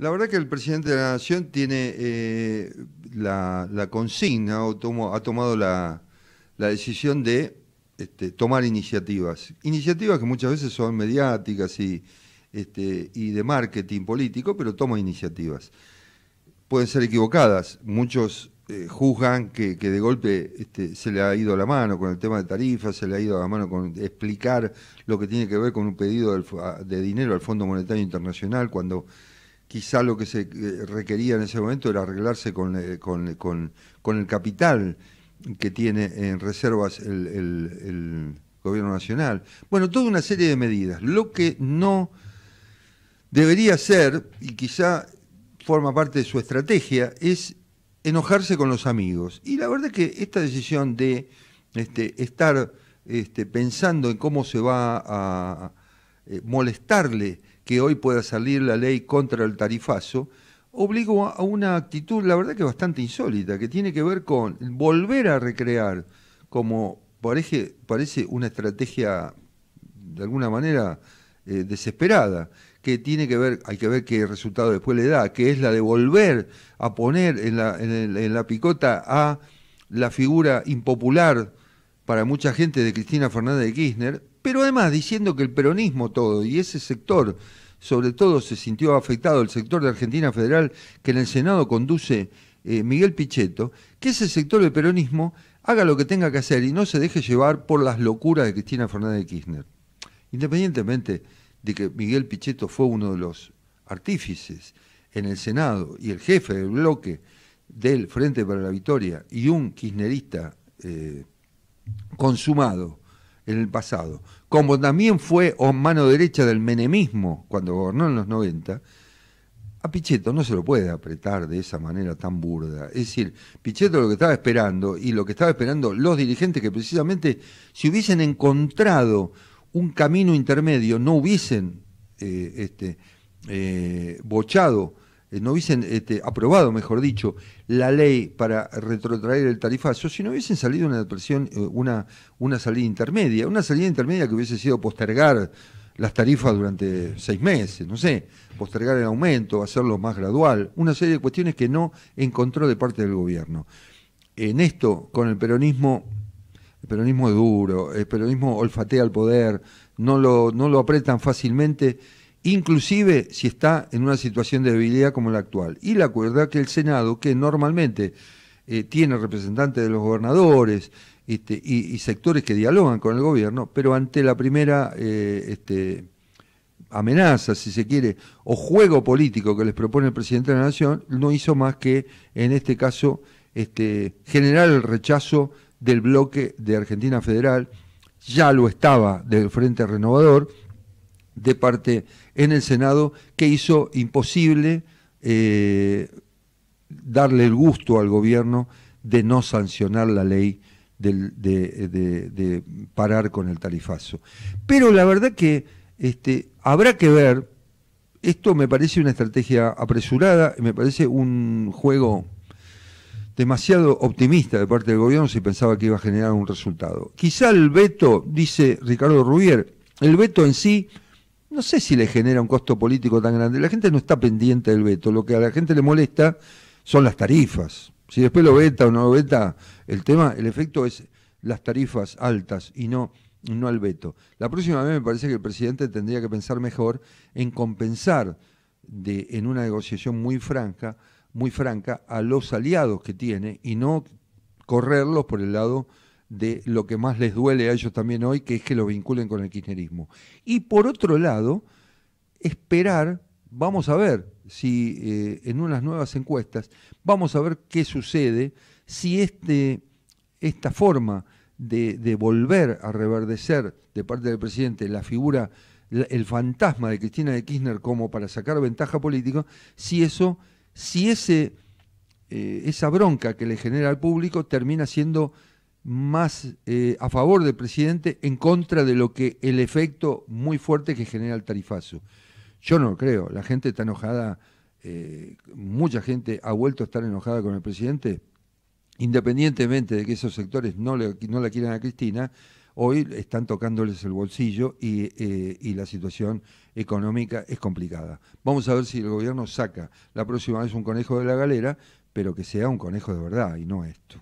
La verdad que el presidente de la Nación tiene eh, la, consigna o ha tomado la, decisión de este, tomar iniciativas. Iniciativas que muchas veces son mediáticas y, este, y de marketing político, pero toma iniciativas. Pueden ser equivocadas. Muchos eh, juzgan que, de golpe este, se le ha ido la mano con el tema de tarifas, se le ha ido la mano con explicar lo que tiene que ver con un pedido de dinero al Fondo Monetario Internacional cuando quizá lo que se eh, requería en ese momento era arreglarse con, eh, el capital que tiene en reservas el, gobierno nacional. Bueno, toda una serie de medidas. Lo que no debería ser, y quizá forma parte de su estrategia, es enojarse con los amigos. Y la verdad es que esta decisión de este, estar este, pensando en cómo se va a, eh, molestarle que hoy pueda salir la ley contra el tarifazo, obligó a una actitud, la verdad que bastante insólita, que tiene que ver con volver a recrear, como parece, parece una estrategia de alguna manera eh, desesperada, que tiene que ver, hay que ver qué resultado después le da, que es la de volver a poner en la, en la picota a la figura impopular para mucha gente de Cristina Fernández de Kirchner, pero además diciendo que el peronismo todo y ese sector, sobre todo se sintió afectado el sector de Argentina Federal que en el Senado conduce eh, Miguel Pichetto, que ese sector del peronismo haga lo que tenga que hacer y no se deje llevar por las locuras de Cristina Fernández de Kirchner. Independientemente de que Miguel Pichetto fue uno de los artífices en el Senado y el jefe del bloque del Frente para la Victoria y un kirchnerista eh, consumado, en el pasado, como también fue mano derecha del menemismo cuando gobernó en los 90, a Pichetto no se lo puede apretar de esa manera tan burda. Es decir, Pichetto lo que estaba esperando y lo que estaba esperando los dirigentes que precisamente si hubiesen encontrado un camino intermedio, no hubiesen eh, este, eh, bochado eh, no hubiesen este, aprobado, mejor dicho, la ley para retrotraer el tarifazo, si no hubiesen salido una depresión, eh, una, salida intermedia, una salida intermedia que hubiese sido postergar las tarifas durante seis meses, no sé, postergar el aumento, hacerlo más gradual, una serie de cuestiones que no encontró de parte del gobierno. En esto, con el peronismo, el peronismo es duro, el peronismo olfatea al poder, no lo, no lo apretan fácilmente inclusive si está en una situación de debilidad como la actual. Y la cuerda que el Senado, que normalmente eh, tiene representantes de los gobernadores este, y, sectores que dialogan con el gobierno, pero ante la primera eh, este, amenaza, si se quiere, o juego político que les propone el presidente de la Nación, no hizo más que, en este caso, este, generar el rechazo del bloque de Argentina Federal, ya lo estaba del Frente Renovador, de parte en el Senado que hizo imposible eh, darle el gusto al gobierno de no sancionar la ley de, parar con el tarifazo. Pero la verdad que este, habrá que ver, esto me parece una estrategia apresurada, me parece un juego demasiado optimista de parte del gobierno si pensaba que iba a generar un resultado. Quizá el veto, dice Ricardo Rubier, el veto en sí no sé si le genera un costo político tan grande. La gente no está pendiente del veto. Lo que a la gente le molesta son las tarifas. Si después lo veta o no lo veta, el tema, el efecto es las tarifas altas y no, no el veto. La próxima vez me parece que el presidente tendría que pensar mejor en compensar de, en una negociación muy franca, muy franca, a los aliados que tiene y no correrlos por el lado de lo que más les duele a ellos también hoy, que es que lo vinculen con el kirchnerismo. Y por otro lado, esperar, vamos a ver si eh, en unas nuevas encuestas, vamos a ver qué sucede, si este, esta forma de, volver a reverdecer de parte del presidente la figura, el fantasma de Cristina de Kirchner como para sacar ventaja política, si eso, si ese, eh, esa bronca que le genera al público termina siendo más eh, a favor del presidente en contra de lo que el efecto muy fuerte que genera el tarifazo. Yo no lo creo, la gente está enojada, eh, mucha gente ha vuelto a estar enojada con el presidente, independientemente de que esos sectores no, le, la quieran a Cristina, hoy están tocándoles el bolsillo y, eh, y, la situación económica es complicada. Vamos a ver si el gobierno saca la próxima vez un conejo de la galera, pero que sea un conejo de verdad y no esto.